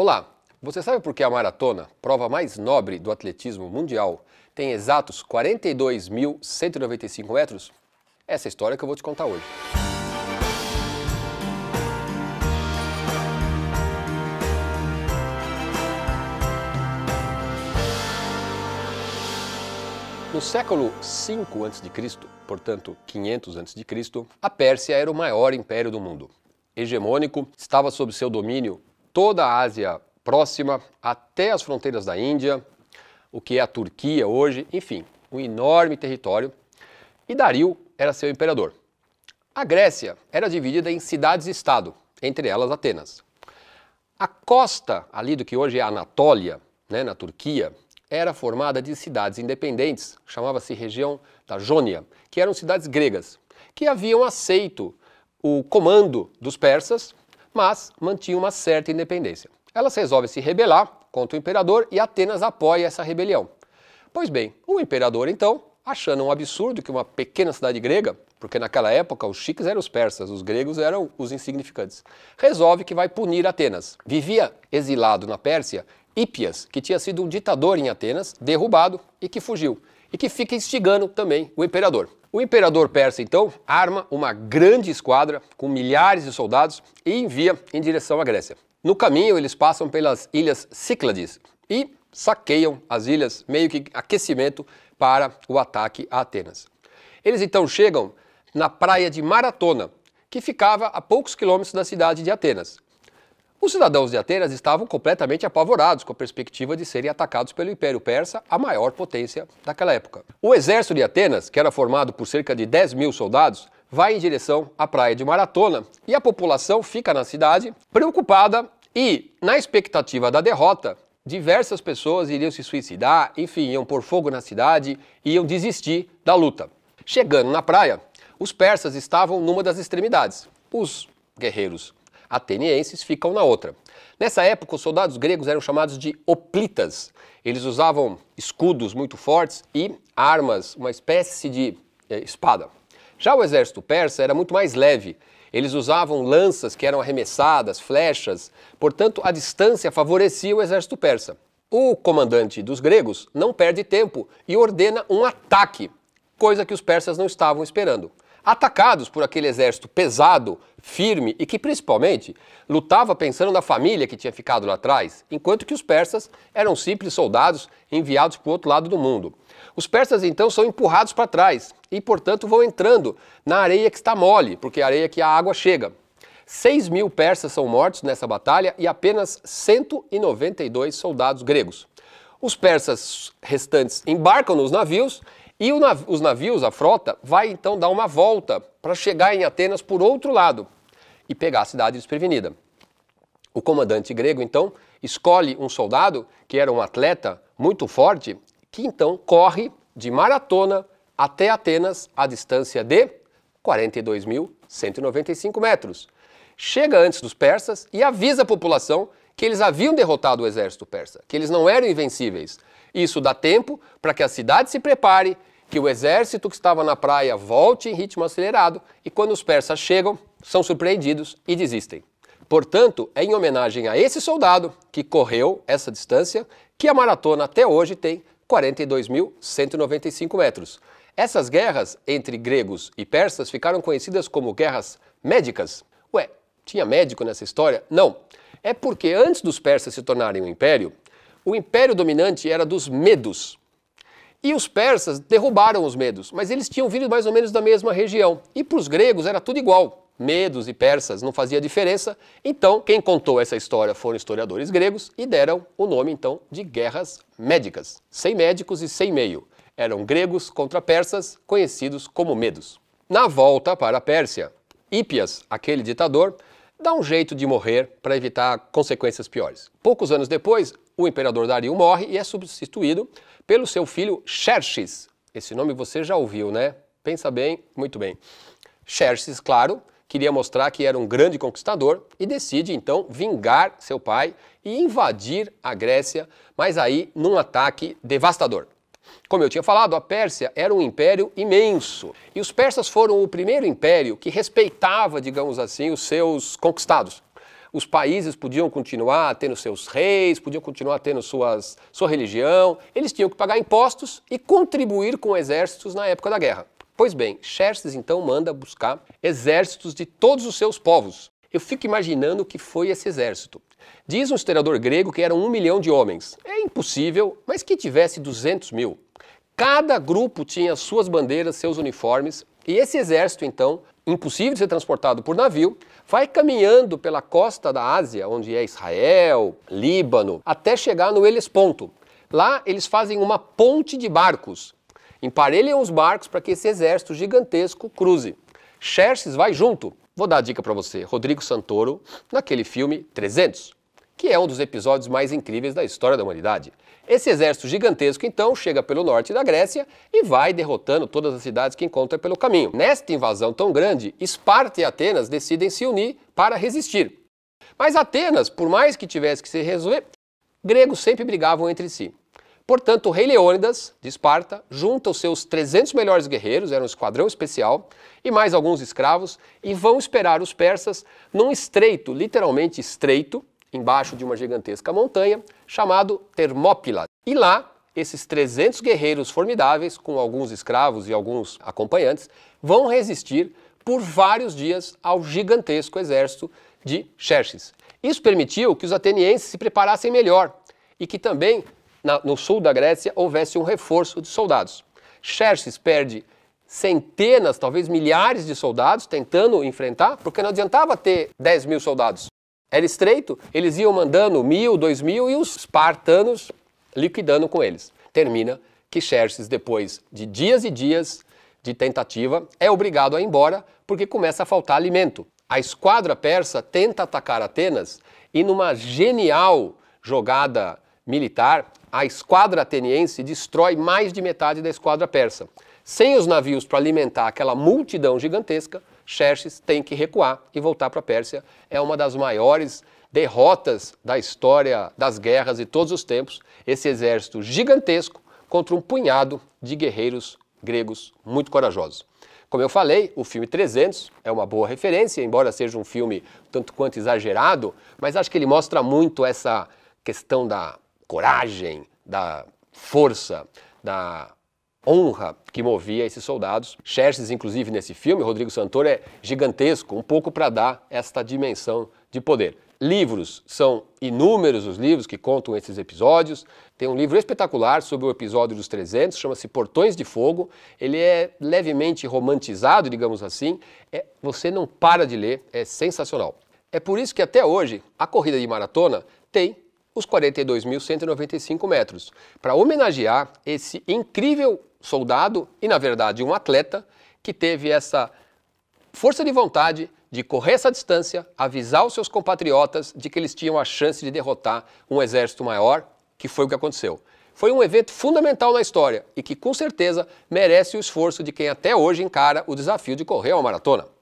Olá! Você sabe por que a maratona, prova mais nobre do atletismo mundial, tem exatos 42.195 metros? Essa é história que eu vou te contar hoje. No século V a.C., portanto 500 a.C., a Pérsia era o maior império do mundo. Hegemônico, estava sob seu domínio toda a Ásia Próxima, até as fronteiras da Índia, o que é a Turquia hoje, enfim, um enorme território. E Dario era seu imperador. A Grécia era dividida em cidades-estado, entre elas Atenas. A costa ali do que hoje é a Anatólia, né, na Turquia, era formada de cidades independentes, chamava-se região da Jônia, que eram cidades gregas, que haviam aceito o comando dos persas mas mantinha uma certa independência. Elas resolvem se rebelar contra o imperador e Atenas apoia essa rebelião. Pois bem, o imperador então, achando um absurdo que uma pequena cidade grega, porque naquela época os chiques eram os persas, os gregos eram os insignificantes, resolve que vai punir Atenas. Vivia exilado na Pérsia Ípias, que tinha sido um ditador em Atenas, derrubado e que fugiu e que fica instigando também o imperador. O imperador persa, então, arma uma grande esquadra com milhares de soldados e envia em direção à Grécia. No caminho, eles passam pelas ilhas Cíclades e saqueiam as ilhas, meio que aquecimento para o ataque a Atenas. Eles então chegam na praia de Maratona, que ficava a poucos quilômetros da cidade de Atenas. Os cidadãos de Atenas estavam completamente apavorados com a perspectiva de serem atacados pelo Império Persa, a maior potência daquela época. O exército de Atenas, que era formado por cerca de 10 mil soldados, vai em direção à praia de Maratona e a população fica na cidade preocupada e, na expectativa da derrota, diversas pessoas iriam se suicidar, enfim, iam pôr fogo na cidade e iam desistir da luta. Chegando na praia, os persas estavam numa das extremidades. Os guerreiros atenienses ficam na outra. Nessa época, os soldados gregos eram chamados de hoplitas. Eles usavam escudos muito fortes e armas, uma espécie de eh, espada. Já o exército persa era muito mais leve. Eles usavam lanças que eram arremessadas, flechas, portanto, a distância favorecia o exército persa. O comandante dos gregos não perde tempo e ordena um ataque, coisa que os persas não estavam esperando atacados por aquele exército pesado, firme e que principalmente lutava pensando na família que tinha ficado lá atrás, enquanto que os persas eram simples soldados enviados para o outro lado do mundo. Os persas então são empurrados para trás e, portanto, vão entrando na areia que está mole, porque é a areia que a água chega. 6 mil persas são mortos nessa batalha e apenas 192 soldados gregos. Os persas restantes embarcam nos navios e nav os navios, a frota, vai então dar uma volta para chegar em Atenas por outro lado e pegar a cidade desprevenida. O comandante grego, então, escolhe um soldado que era um atleta muito forte, que então corre de maratona até Atenas a distância de 42.195 metros. Chega antes dos persas e avisa a população que eles haviam derrotado o exército persa, que eles não eram invencíveis isso dá tempo para que a cidade se prepare, que o exército que estava na praia volte em ritmo acelerado e quando os persas chegam, são surpreendidos e desistem. Portanto, é em homenagem a esse soldado que correu essa distância que a maratona até hoje tem 42.195 metros. Essas guerras entre gregos e persas ficaram conhecidas como guerras médicas. Ué, tinha médico nessa história? Não. É porque antes dos persas se tornarem um império, o império dominante era dos medos. E os persas derrubaram os medos, mas eles tinham vindo mais ou menos da mesma região. E para os gregos era tudo igual. Medos e persas não fazia diferença. Então, quem contou essa história foram historiadores gregos e deram o nome então de guerras médicas. Sem médicos e sem meio. Eram gregos contra persas, conhecidos como medos. Na volta para a Pérsia, Hípias, aquele ditador, dá um jeito de morrer para evitar consequências piores. Poucos anos depois, o imperador Dario morre e é substituído pelo seu filho Xerxes. Esse nome você já ouviu, né? Pensa bem, muito bem. Xerxes, claro, queria mostrar que era um grande conquistador e decide então vingar seu pai e invadir a Grécia, mas aí num ataque devastador. Como eu tinha falado, a Pérsia era um império imenso. E os persas foram o primeiro império que respeitava, digamos assim, os seus conquistados. Os países podiam continuar tendo seus reis, podiam continuar tendo suas, sua religião, eles tinham que pagar impostos e contribuir com exércitos na época da guerra. Pois bem, Xerxes então manda buscar exércitos de todos os seus povos. Eu fico imaginando o que foi esse exército. Diz um historiador grego que eram um milhão de homens. É impossível, mas que tivesse 200 mil. Cada grupo tinha suas bandeiras, seus uniformes, e esse exército, então, impossível de ser transportado por navio, vai caminhando pela costa da Ásia, onde é Israel, Líbano, até chegar no Helesponto. Lá eles fazem uma ponte de barcos, emparelham os barcos para que esse exército gigantesco cruze. Xerxes vai junto, Vou dar a dica para você, Rodrigo Santoro, naquele filme 300, que é um dos episódios mais incríveis da história da humanidade. Esse exército gigantesco, então, chega pelo norte da Grécia e vai derrotando todas as cidades que encontra pelo caminho. Nesta invasão tão grande, Esparta e Atenas decidem se unir para resistir. Mas Atenas, por mais que tivesse que se resolver, gregos sempre brigavam entre si. Portanto, o rei Leônidas, de Esparta, junta os seus 300 melhores guerreiros, era um esquadrão especial, e mais alguns escravos, e vão esperar os persas num estreito, literalmente estreito, embaixo de uma gigantesca montanha, chamado Termópila. E lá, esses 300 guerreiros formidáveis, com alguns escravos e alguns acompanhantes, vão resistir por vários dias ao gigantesco exército de Xerxes. Isso permitiu que os atenienses se preparassem melhor e que também na, no sul da Grécia houvesse um reforço de soldados. Xerxes perde centenas, talvez milhares de soldados tentando enfrentar, porque não adiantava ter 10 mil soldados. Era estreito, eles iam mandando mil, dois mil e os espartanos liquidando com eles. Termina que Xerxes, depois de dias e dias de tentativa, é obrigado a ir embora porque começa a faltar alimento. A esquadra persa tenta atacar Atenas e, numa genial jogada militar, a esquadra ateniense destrói mais de metade da esquadra persa. Sem os navios para alimentar aquela multidão gigantesca, Xerxes tem que recuar e voltar para a Pérsia. É uma das maiores derrotas da história das guerras de todos os tempos. Esse exército gigantesco contra um punhado de guerreiros gregos muito corajosos. Como eu falei, o filme 300 é uma boa referência, embora seja um filme tanto quanto exagerado, mas acho que ele mostra muito essa questão da coragem, da força, da honra que movia esses soldados. Xerxes, inclusive, nesse filme, Rodrigo Santoro é gigantesco, um pouco para dar esta dimensão de poder. Livros, são inúmeros os livros que contam esses episódios. Tem um livro espetacular sobre o episódio dos 300, chama-se Portões de Fogo. Ele é levemente romantizado, digamos assim. É, você não para de ler, é sensacional. É por isso que até hoje a corrida de maratona tem os 42.195 metros, para homenagear esse incrível soldado e, na verdade, um atleta que teve essa força de vontade de correr essa distância, avisar os seus compatriotas de que eles tinham a chance de derrotar um exército maior, que foi o que aconteceu. Foi um evento fundamental na história e que, com certeza, merece o esforço de quem até hoje encara o desafio de correr uma maratona.